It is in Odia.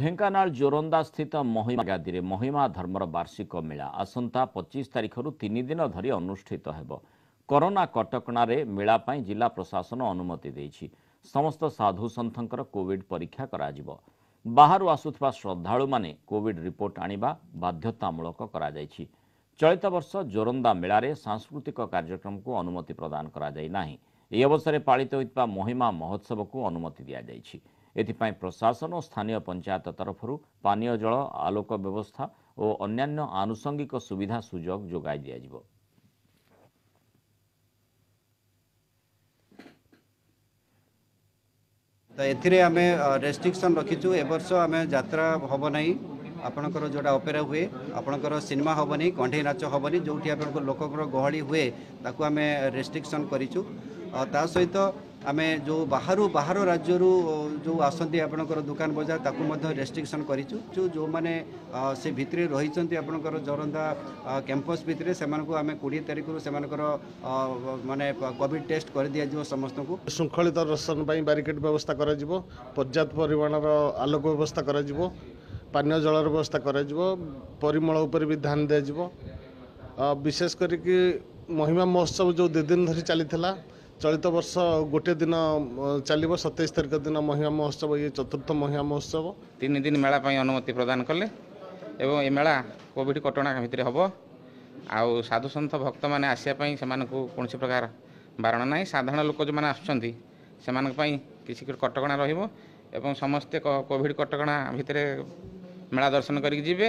ଢେଙ୍କାନାଳ ଜୋରନ୍ଦା ସ୍ଥିତ ମହିମା ଗାଦିରେ ମହିମା ଧର୍ମର ବାର୍ଷିକ ମେଳା ଆସନ୍ତା ପଚିଶ ତାରିଖରୁ ତିନି ଦିନ ଧରି ଅନୁଷ୍ଠିତ ହେବ କରୋନା କଟକଣାରେ ମେଳା ପାଇଁ ଜିଲ୍ଲା ପ୍ରଶାସନ ଅନୁମତି ଦେଇଛି ସମସ୍ତ ସାଧୁସନ୍ଥଙ୍କର କୋଭିଡ୍ ପରୀକ୍ଷା କରାଯିବ ବାହାରୁ ଆସୁଥିବା ଶ୍ରଦ୍ଧାଳୁମାନେ କୋଭିଡ୍ ରିପୋର୍ଟ ଆଣିବା ବାଧ୍ୟତାମୂଳକ କରାଯାଇଛି ଚଳିତ ବର୍ଷ ଜୋରନ୍ଦା ମେଳାରେ ସାଂସ୍କୃତିକ କାର୍ଯ୍ୟକ୍ରମକୁ ଅନୁମତି ପ୍ରଦାନ କରାଯାଇ ନାହିଁ ଏହି ଅବସରରେ ପାଳିତ ହୋଇଥିବା ମହିମା ମହୋତ୍ସବକୁ ଅନୁମତି ଦିଆଯାଇଛି ଏଥିପାଇଁ ପ୍ରଶାସନ ଓ ସ୍ଥାନୀୟ ପଞ୍ଚାୟତ ତରଫରୁ ପାନୀୟ ଜଳ ଆଲୋକ ବ୍ୟବସ୍ଥା ଓ ଅନ୍ୟାନ୍ୟ ଆନୁଷଙ୍ଗିକ ସୁବିଧା ସୁଯୋଗ ଯୋଗାଇ ଦିଆଯିବ ଏଥିରେ ଆମେ ରେଷ୍ଟ୍ରିକ୍ସନ୍ ରଖିଛୁ ଏ ବର୍ଷ ଆମେ ଯାତ୍ରା ହେବ ନାହିଁ ଆପଣଙ୍କର ଯେଉଁଟା ଅପେରା ହୁଏ ଆପଣଙ୍କର ସିନେମା ହେବନି କଣ୍ଢେଇ ନାଚ ହେବନି ଯେଉଁଠି ଆପଣଙ୍କ ଲୋକଙ୍କର ଗହଳି ହୁଏ ତାକୁ ଆମେ ରେଷ୍ଟ୍ରିକ୍ସନ୍ କରିଛୁ ତା ସହିତ ଆମେ ଯେଉଁ ବାହାରୁ ବାହାର ରାଜ୍ୟରୁ ଯେଉଁ ଆସନ୍ତି ଆପଣଙ୍କର ଦୋକାନ ବଜାର ତାକୁ ମଧ୍ୟ ରେଷ୍ଟ୍ରିକ୍ସନ୍ କରିଛୁ ଯେଉଁ ଯେଉଁମାନେ ସେ ଭିତରେ ରହିଛନ୍ତି ଆପଣଙ୍କର ଜରନ୍ଦା କ୍ୟାମ୍ପସ୍ ଭିତରେ ସେମାନଙ୍କୁ ଆମେ କୋଡ଼ିଏ ତାରିଖରୁ ସେମାନଙ୍କର ମାନେ କୋଭିଡ଼ ଟେଷ୍ଟ କରିଦିଆଯିବ ସମସ୍ତଙ୍କୁ ଶୃଙ୍ଖଳିତ ଦର୍ଶନ ପାଇଁ ବ୍ୟାରିକେଡ଼ ବ୍ୟବସ୍ଥା କରାଯିବ ପର୍ଯ୍ୟାପ୍ତ ପରିମାଣର ଆଲୋକ ବ୍ୟବସ୍ଥା କରାଯିବ ପାନୀୟ ଜଳର ବ୍ୟବସ୍ଥା କରାଯିବ ପରିମଳ ଉପରେ ବି ଧ୍ୟାନ ଦିଆଯିବ ବିଶେଷ କରିକି ମହିମା ମହୋତ୍ସବ ଯେଉଁ ଦୁଇ ଦିନ ଧରି ଚାଲିଥିଲା ଚଳିତ ବର୍ଷ ଗୋଟିଏ ଦିନ ଚାଲିବ ସତେଇଶ ତାରିଖ ଦିନ ମହିମା ମହୋତ୍ସବ ଇଏ ଚତୁର୍ଥ ମହିମା ମହୋତ୍ସବ ତିନି ଦିନ ମେଳା ପାଇଁ ଅନୁମତି ପ୍ରଦାନ କଲେ ଏବଂ ଏ ମେଳା କୋଭିଡ଼ କଟକଣା ଭିତରେ ହେବ ଆଉ ସାଧୁସନ୍ଥ ଭକ୍ତମାନେ ଆସିବା ପାଇଁ ସେମାନଙ୍କୁ କୌଣସି ପ୍ରକାର ବାରଣ ନାହିଁ ସାଧାରଣ ଲୋକ ଯେଉଁମାନେ ଆସୁଛନ୍ତି ସେମାନଙ୍କ ପାଇଁ କିଛି କଟକଣା ରହିବ ଏବଂ ସମସ୍ତେ କୋଭିଡ଼ କଟକଣା ଭିତରେ ମେଳା ଦର୍ଶନ କରିକି ଯିବେ